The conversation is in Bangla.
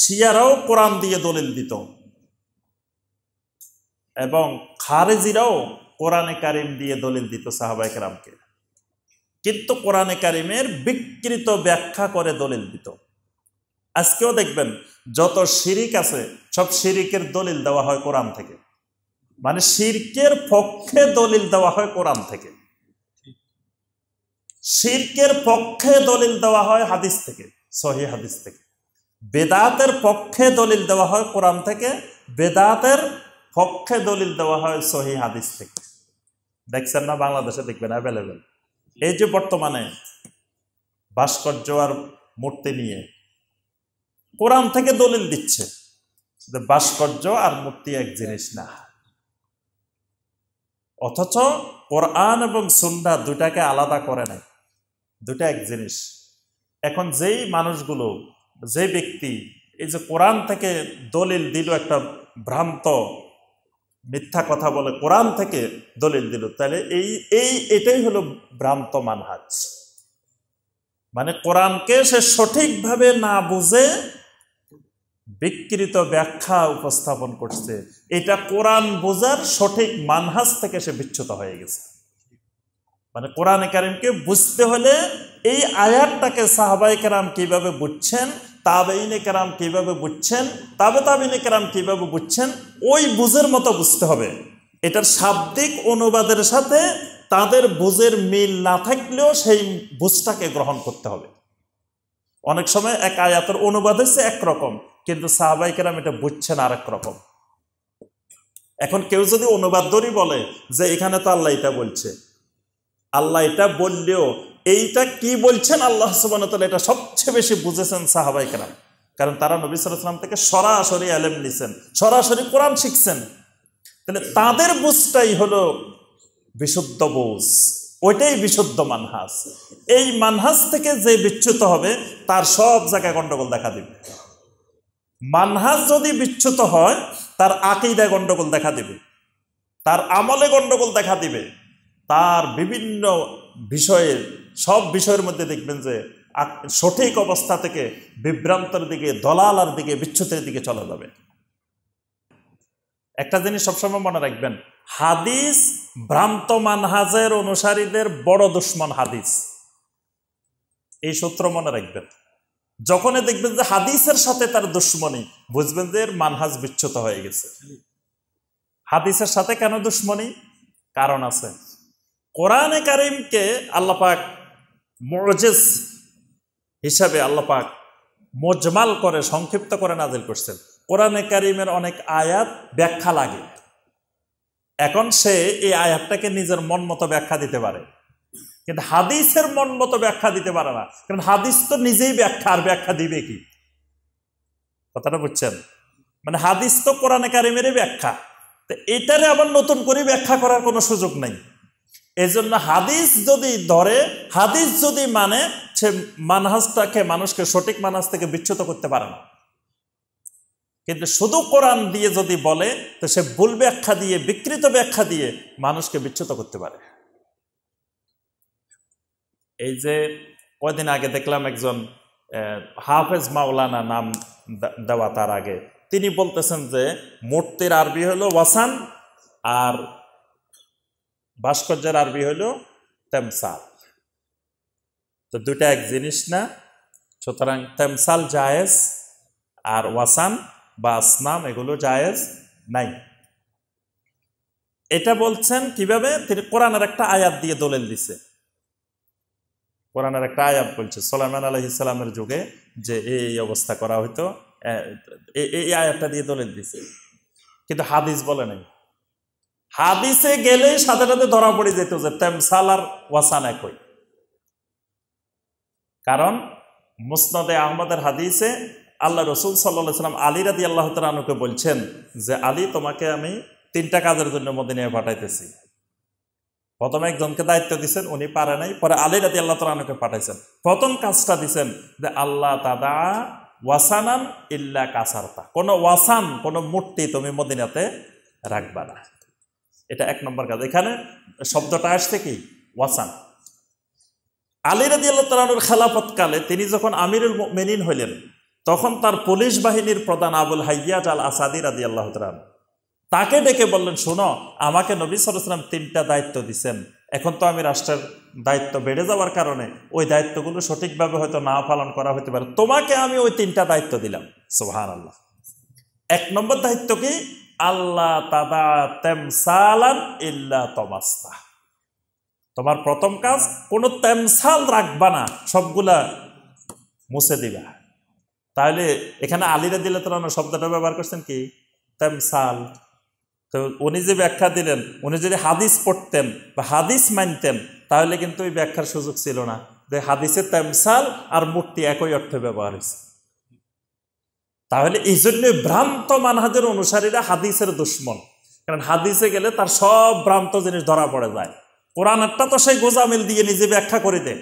শিয়ারাও কোরআন দিয়ে দলিল দিত এবং খারেজিরাও কোরআনে কারিম দিয়ে দলিল দিত সাহাবাই কারামকে কিন্তু কোরআনে কারিমের বিকৃত ব্যাখ্যা করে দলিল দিত আজকেও দেখবেন যত শিরিক আছে সব শিরিকের দলিল দেওয়া হয় কোরআন থেকে মানে শিরকের পক্ষে দলিল দেওয়া হয় কোরআন থেকে শিরকের পক্ষে দলিল দেওয়া হয় হাদিস থেকে সহি হাদিস থেকে বেদাতের পক্ষে দলিল দেওয়া হয় কোরআন থেকে বেদাতের পক্ষে দলিল দেওয়া হয় সহি হাদিস থেকে দেখছেন না বাংলাদেশে দেখবেন অ্যাভেলেবেল এই যে বর্তমানে ভাস্কর্য আর মূর্তি নিয়ে কোরআন থেকে দলিল দিচ্ছে ভাস্কর্য আর মূর্তি এক জিনিস না অথচ কোরআন এবং সুন্দা দুটাকে আলাদা করে নাই দুটা এক জিনিস এখন যেই মানুষগুলো যে ব্যক্তি এই যে কোরআন থেকে দলিল দিল একটা ভ্রান্ত মিথ্যা কথা বলে কোরআন থেকে দলিল দিল তাহলে এই এই এটাই হলো ভ্রান্ত মানহাজ মানে কোরআনকে সে সঠিকভাবে না বুঝে বিকৃত ব্যাখ্যা উপস্থাপন করছে এটা কোরআন বোঝার সঠিক মানহাজ থেকে সে বিচ্ছুত হয়ে গেছে মানে কোরআন কারিমকে বুঝতে হলে এই আয়ারটাকে সাহাবাই কারাম কিভাবে বুঝছেন তাবেইনে কেরাম কীভাবে বুঝছেন তাবে তাবেইনে কেরাম কীভাবে বুঝছেন ওই বুঝের মতো বুঝতে হবে এটার শাব্দিক অনুবাদের সাথে তাদের বুঝের মিল না থাকলেও সেই বুঝটাকে গ্রহণ করতে হবে অনেক সময় এক আয়াতের অনুবাদ হচ্ছে একরকম কিন্তু সাহাবাই কেরাম এটা বুঝছেন আর রকম এখন কেউ যদি অনুবাদ ধরি বলে যে এখানে তো আল্লাহ এটা বলছে আল্লাহ এটা বললেও এইটা কি বলছেন আল্লাহ সুবান এটা সবচেয়ে বেশি বুঝেছেন সাহাবাইকেরাম কারণ তারা নবী সালাম থেকে সরাসরি আলেম নিছেন সরাসরি কোরআন শিখছেন তাহলে তাদের বুঝটাই হলো বিশুদ্ধ বোঝ ওইটাই বিশুদ্ধ মানহাস এই মানহাস থেকে যে বিচ্যুত হবে তার সব জায়গায় গণ্ডগোল দেখা দেবে মানহাস যদি বিচ্যুত হয় তার আকিদায় গণ্ডগোল দেখা দেবে তার আমলে গণ্ডগোল দেখা দিবে তার বিভিন্ন বিষয়ের সব বিষয়ের মধ্যে দেখবেন যে সঠিক অবস্থা থেকে বিভ্রান্তর দিকে দলালার দিকে বিচ্ছুতের দিকে চলে যাবে একটা জিনিস সবসময় মনে রাখবেন হাদিস ভ্রান্ত মানহাজের অনুসারীদের বড় দুশ্মন হাদিস এই সূত্র মনে রাখবেন যখনই দেখবেন যে হাদিসের সাথে তার দুশ্মনী বুঝবেন যে মানহাজ বিচ্ছুত হয়ে গেছে হাদিসের সাথে কেন দুশ্মনী কারণ আছে কোরআনে কারিমকে আল্লাপাক মজেস হিসাবে আল্লাপাক মজমাল করে সংক্ষিপ্ত করে নাজিল করছেন কোরআনে কারিমের অনেক আয়াত ব্যাখ্যা লাগে এখন সে এই আয়াতটাকে নিজের মন মতো ব্যাখ্যা দিতে পারে কিন্তু হাদিসের মন মতো ব্যাখ্যা দিতে পারে না কারণ হাদিস তো নিজেই ব্যাখ্যা আর ব্যাখ্যা দিবে কি কথাটা বুঝছেন মানে হাদিস তো কোরআনে কারিমেরই ব্যাখ্যা তো এটারে আবার নতুন করে ব্যাখ্যা করার কোনো সুযোগ নেই এজন্য হাদিস যদি ধরে হাদিস যদি মানে সে মানহাজটাকে মানুষকে সঠিক মানহাজ থেকে বিচ্ছুত করতে পারে না কিন্তু শুধু কোরআন দিয়ে যদি বলে তো সে ভুল ব্যাখ্যা দিয়ে বিকৃত ব্যাখ্যা দিয়ে মানুষকে বিচ্ছুত করতে পারে এই যে কয়দিন আগে দেখলাম একজন হাফেজ মাওলানা নাম দেওয়া তার আগে তিনি বলতেছেন যে মূর্তির আরবি হলো ওয়াসান আর ভাস্কর্যের আরবি হইল তেমসাল তো দুটা এক জিনিস না সুতরাং তেমসাল জায়েজ আর ওয়াসান বা আসনাম এগুলো জায়েজ নাই এটা বলছেন কিভাবে তিনি কোরআনের একটা আয়াত দিয়ে দলিল দিছে কোরআনের একটা আয়াত বলছে সোলাইমান আলহিসাল্লামের যুগে যে এই অবস্থা করা হইতো এই আয়াতটা দিয়ে দলিল দিছে কিন্তু হাদিস বলে নাই হাদিসে গেলে সাথে সাথে ধরা পড়ে যেত যে তেমসালার ওয়াসান একই কারণ মুসনাদে আহমদের হাদিসে আল্লাহ রসুল সাল্লাহ সাল্লাম আলী রাদি আল্লাহ তালুকে বলছেন যে আলী তোমাকে আমি তিনটা কাজের জন্য মদিনায় পাঠাইতেছি প্রথমে একজনকে দায়িত্ব দিচ্ছেন উনি পারে নাই পরে আলী রাদি আল্লাহ তালুকে পাঠাইছেন প্রথম কাজটা দিচ্ছেন যে আল্লাহ দাদা ওয়াসানান ইল্লা কাসারতা কোনো ওয়াসান কোনো মূর্তি তুমি মদিনাতে রাখবা না এটা এক নম্বর কাজ এখানে শব্দটা আসছে কি ওয়াসান আলী রাজি আল্লাহ তালানুর খেলাফতকালে তিনি যখন আমিরুল মেনিন হইলেন তখন তার পুলিশ বাহিনীর প্রধান আবুল হাইয়া আল আসাদি রাজি আল্লাহ তাকে ডেকে বললেন শোনো আমাকে নবী সালাম তিনটা দায়িত্ব দিচ্ছেন এখন তো আমি রাষ্ট্রের দায়িত্ব বেড়ে যাওয়ার কারণে ওই দায়িত্বগুলো সঠিকভাবে হয়তো না পালন করা হতে পারে তোমাকে আমি ওই তিনটা দায়িত্ব দিলাম সোহান আল্লাহ এক নম্বর দায়িত্ব কি আল্লাহ তাদা তেমসালান ইল্লা তমাস্তা তোমার প্রথম কাজ কোনো তেমসাল রাখবা না সবগুলা মুছে দিবা তাহলে এখানে আলিরা দিলে তো শব্দটা ব্যবহার করছেন কি তেমসাল তো উনি যে ব্যাখ্যা দিলেন উনি যদি হাদিস পড়তেন বা হাদিস মানতেন তাহলে কিন্তু ওই ব্যাখ্যার সুযোগ ছিল না যে হাদিসে তেমসাল আর মূর্তি একই অর্থে ব্যবহার হয়েছে তাহলে এই জন্য ভ্রান্ত মানহাজের অনুসারীরা হাদিসের দুশ্মন কারণ হাদিসে গেলে তার সব ভ্রান্ত জিনিস ধরা পড়ে যায় একটা তো সেই গোজামিল দিয়ে নিজে ব্যাখ্যা করে দেয়